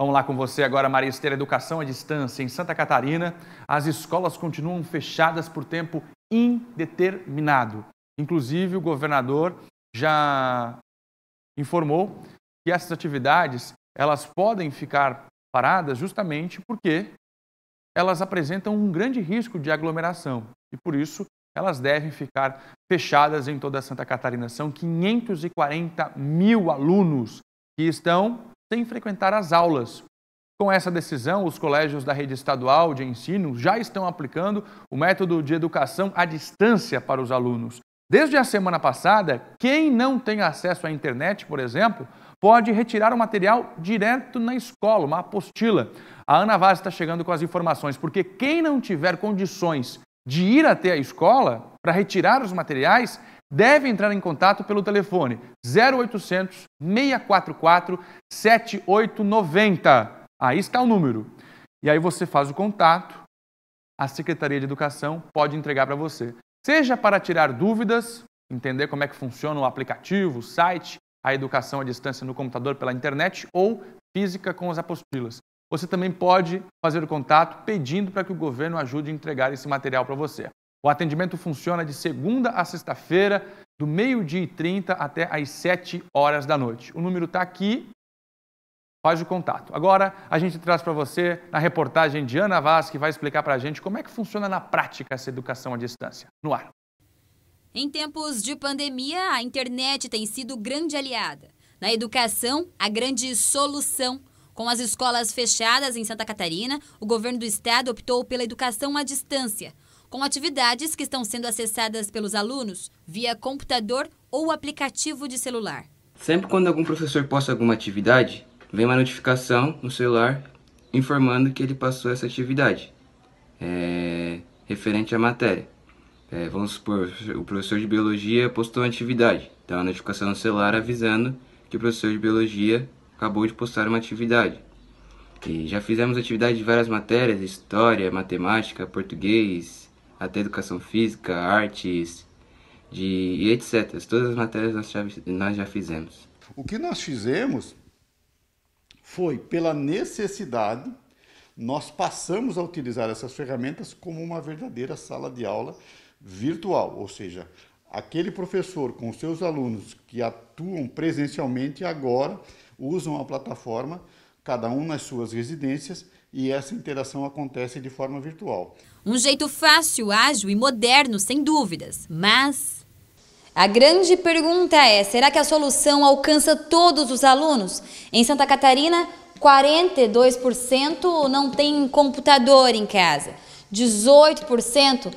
Vamos lá com você agora, Maria Esther Educação à Distância em Santa Catarina. As escolas continuam fechadas por tempo indeterminado. Inclusive, o governador já informou que essas atividades elas podem ficar paradas justamente porque elas apresentam um grande risco de aglomeração e por isso elas devem ficar fechadas em toda Santa Catarina. São 540 mil alunos que estão sem frequentar as aulas. Com essa decisão, os colégios da rede estadual de ensino já estão aplicando o método de educação à distância para os alunos. Desde a semana passada, quem não tem acesso à internet, por exemplo, pode retirar o material direto na escola, uma apostila. A Ana Vaz está chegando com as informações, porque quem não tiver condições de ir até a escola para retirar os materiais deve entrar em contato pelo telefone 0800 644 7890. Aí está o número. E aí você faz o contato, a Secretaria de Educação pode entregar para você. Seja para tirar dúvidas, entender como é que funciona o aplicativo, o site, a educação à distância no computador pela internet ou física com as apostilas. Você também pode fazer o contato pedindo para que o governo ajude a entregar esse material para você. O atendimento funciona de segunda a sexta-feira, do meio-dia e 30 até às 7 horas da noite. O número está aqui, faz o contato. Agora a gente traz para você na reportagem de Ana Vaz, que vai explicar para a gente como é que funciona na prática essa educação à distância. No ar. Em tempos de pandemia, a internet tem sido grande aliada. Na educação, a grande solução. Com as escolas fechadas em Santa Catarina, o governo do estado optou pela educação à distância com atividades que estão sendo acessadas pelos alunos via computador ou aplicativo de celular. Sempre quando algum professor posta alguma atividade, vem uma notificação no celular informando que ele passou essa atividade é, referente à matéria. É, vamos supor, o professor de biologia postou uma atividade, então a notificação no celular avisando que o professor de biologia acabou de postar uma atividade. E já fizemos atividade de várias matérias, história, matemática, português, até educação física, artes de, etc. Todas as matérias nós já, nós já fizemos. O que nós fizemos foi pela necessidade, nós passamos a utilizar essas ferramentas como uma verdadeira sala de aula virtual, ou seja, aquele professor com seus alunos que atuam presencialmente agora usam a plataforma, cada um nas suas residências, e essa interação acontece de forma virtual. Um jeito fácil, ágil e moderno, sem dúvidas, mas. A grande pergunta é: será que a solução alcança todos os alunos? Em Santa Catarina, 42% não tem computador em casa, 18%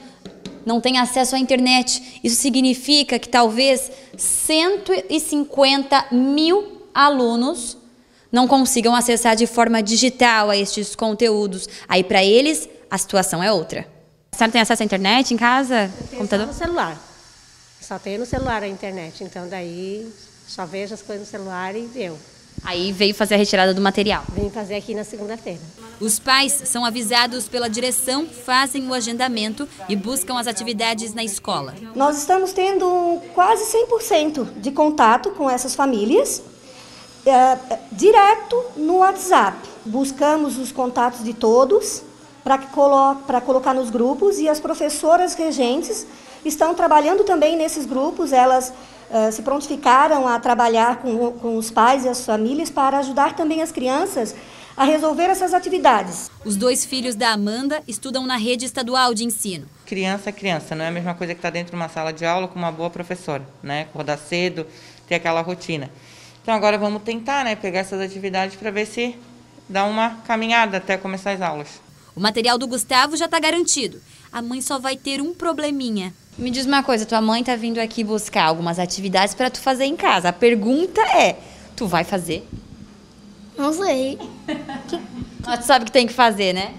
não tem acesso à internet. Isso significa que talvez 150 mil alunos não consigam acessar de forma digital a estes conteúdos. Aí, para eles, a situação é outra. A senhora tem acesso à internet em casa? Eu computador? Só no celular. Só tenho no celular a internet. Então, daí, só vejo as coisas no celular e deu. Aí veio fazer a retirada do material. Vim fazer aqui na segunda-feira. Os pais são avisados pela direção, fazem o agendamento e buscam as atividades na escola. Nós estamos tendo quase 100% de contato com essas famílias é, é, direto no WhatsApp. Buscamos os contatos de todos para colo colocar nos grupos e as professoras regentes estão trabalhando também nesses grupos, elas é, se prontificaram a trabalhar com, com os pais e as famílias para ajudar também as crianças a resolver essas atividades. Os dois filhos da Amanda estudam na rede estadual de ensino. Criança é criança, não é a mesma coisa que estar tá dentro de uma sala de aula com uma boa professora, né? Acordar cedo, ter aquela rotina. Então agora vamos tentar, né, pegar essas atividades para ver se dá uma caminhada até começar as aulas. O material do Gustavo já está garantido. A mãe só vai ter um probleminha. Me diz uma coisa, tua mãe tá vindo aqui buscar algumas atividades para tu fazer em casa. A pergunta é, tu vai fazer? Não sei. Mas tu sabe o que tem que fazer, né?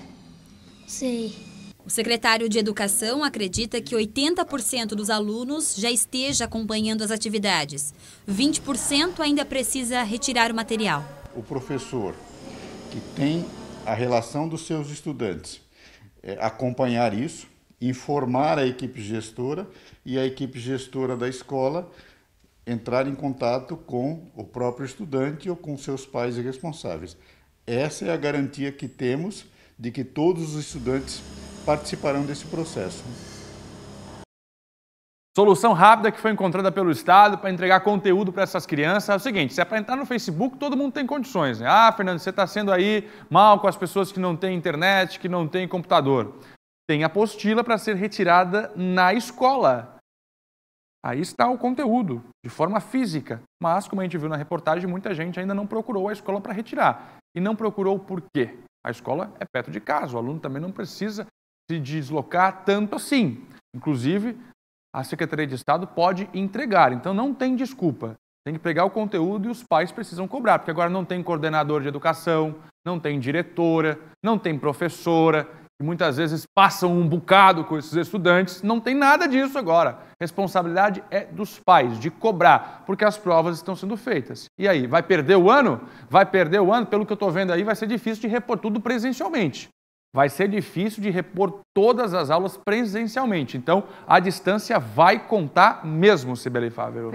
Sei. O secretário de Educação acredita que 80% dos alunos já esteja acompanhando as atividades. 20% ainda precisa retirar o material. O professor que tem a relação dos seus estudantes, é acompanhar isso, informar a equipe gestora e a equipe gestora da escola entrar em contato com o próprio estudante ou com seus pais e responsáveis. Essa é a garantia que temos de que todos os estudantes participarão desse processo. Solução rápida que foi encontrada pelo Estado para entregar conteúdo para essas crianças é o seguinte: se é para entrar no Facebook, todo mundo tem condições. Né? Ah, Fernando, você está sendo aí mal com as pessoas que não têm internet, que não têm computador. Tem apostila para ser retirada na escola. Aí está o conteúdo, de forma física. Mas, como a gente viu na reportagem, muita gente ainda não procurou a escola para retirar. E não procurou por quê? A escola é perto de casa, o aluno também não precisa se deslocar tanto assim. Inclusive, a Secretaria de Estado pode entregar. Então não tem desculpa. Tem que pegar o conteúdo e os pais precisam cobrar, porque agora não tem coordenador de educação, não tem diretora, não tem professora, que muitas vezes passam um bocado com esses estudantes. Não tem nada disso agora. Responsabilidade é dos pais, de cobrar, porque as provas estão sendo feitas. E aí, vai perder o ano? Vai perder o ano? Pelo que eu estou vendo aí, vai ser difícil de repor tudo presencialmente vai ser difícil de repor todas as aulas presencialmente. Então, a distância vai contar mesmo, Sibeli Fávero.